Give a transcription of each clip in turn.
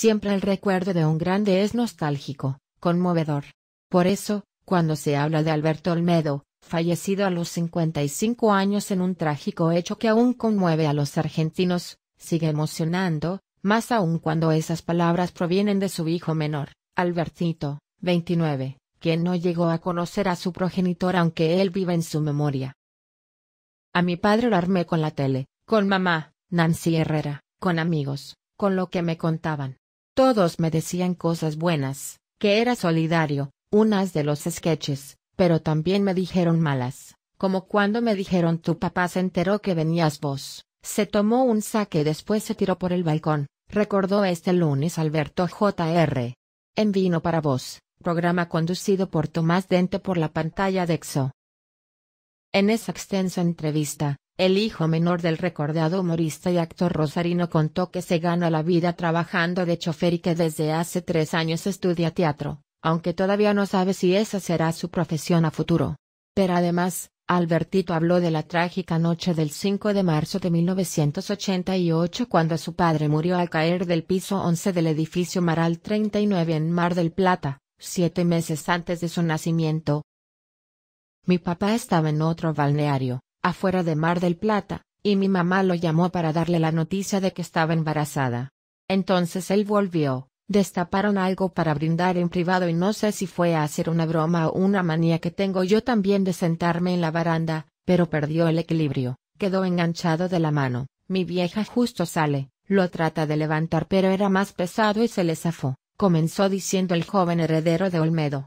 Siempre el recuerdo de un grande es nostálgico, conmovedor. Por eso, cuando se habla de Alberto Olmedo, fallecido a los 55 años en un trágico hecho que aún conmueve a los argentinos, sigue emocionando, más aún cuando esas palabras provienen de su hijo menor, Albertito, 29, quien no llegó a conocer a su progenitor aunque él vive en su memoria. A mi padre lo armé con la tele, con mamá, Nancy Herrera, con amigos, con lo que me contaban, todos me decían cosas buenas, que era solidario, unas de los sketches, pero también me dijeron malas, como cuando me dijeron tu papá se enteró que venías vos, se tomó un saque y después se tiró por el balcón, recordó este lunes Alberto Jr. En Vino para Vos, programa conducido por Tomás Dente por la pantalla de EXO. En esa extensa entrevista, el hijo menor del recordado humorista y actor rosarino contó que se gana la vida trabajando de chofer y que desde hace tres años estudia teatro, aunque todavía no sabe si esa será su profesión a futuro. Pero además, Albertito habló de la trágica noche del 5 de marzo de 1988 cuando su padre murió al caer del piso 11 del edificio Maral 39 en Mar del Plata, siete meses antes de su nacimiento. Mi papá estaba en otro balneario, afuera de Mar del Plata, y mi mamá lo llamó para darle la noticia de que estaba embarazada. Entonces él volvió, destaparon algo para brindar en privado y no sé si fue a hacer una broma o una manía que tengo yo también de sentarme en la baranda, pero perdió el equilibrio, quedó enganchado de la mano, mi vieja justo sale, lo trata de levantar pero era más pesado y se le zafó, comenzó diciendo el joven heredero de Olmedo.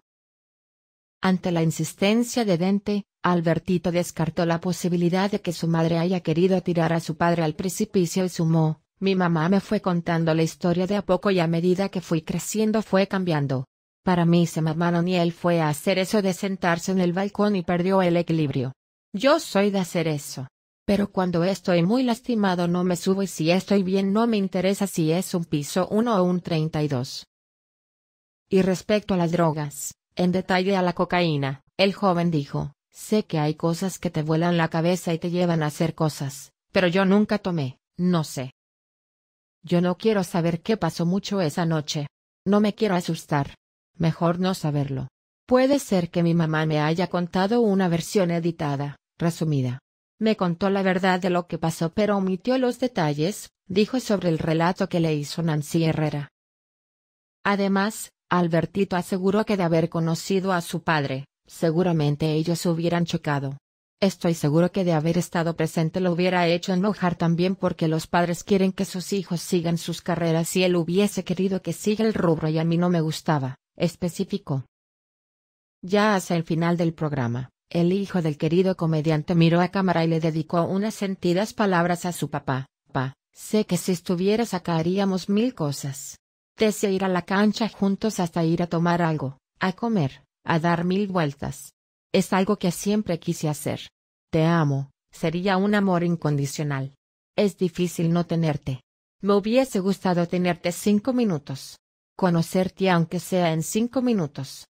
Ante la insistencia de Dente, Albertito descartó la posibilidad de que su madre haya querido tirar a su padre al precipicio y sumó, mi mamá me fue contando la historia de a poco y a medida que fui creciendo fue cambiando. Para mí se mamaron y él fue a hacer eso de sentarse en el balcón y perdió el equilibrio. Yo soy de hacer eso. Pero cuando estoy muy lastimado no me subo y si estoy bien no me interesa si es un piso 1 o un 32. Y respecto a las drogas, en detalle a la cocaína, el joven dijo, sé que hay cosas que te vuelan la cabeza y te llevan a hacer cosas, pero yo nunca tomé, no sé. Yo no quiero saber qué pasó mucho esa noche. No me quiero asustar. Mejor no saberlo. Puede ser que mi mamá me haya contado una versión editada, resumida. Me contó la verdad de lo que pasó pero omitió los detalles, dijo sobre el relato que le hizo Nancy Herrera. Además, Albertito aseguró que de haber conocido a su padre, seguramente ellos se hubieran chocado. Estoy seguro que de haber estado presente lo hubiera hecho enojar también porque los padres quieren que sus hijos sigan sus carreras y él hubiese querido que siga el rubro y a mí no me gustaba, especificó. Ya hacia el final del programa, el hijo del querido comediante miró a cámara y le dedicó unas sentidas palabras a su papá. Pa, sé que si estuvieras acá haríamos mil cosas. Deseo ir a la cancha juntos hasta ir a tomar algo, a comer, a dar mil vueltas. Es algo que siempre quise hacer. Te amo, sería un amor incondicional. Es difícil no tenerte. Me hubiese gustado tenerte cinco minutos. Conocerte aunque sea en cinco minutos.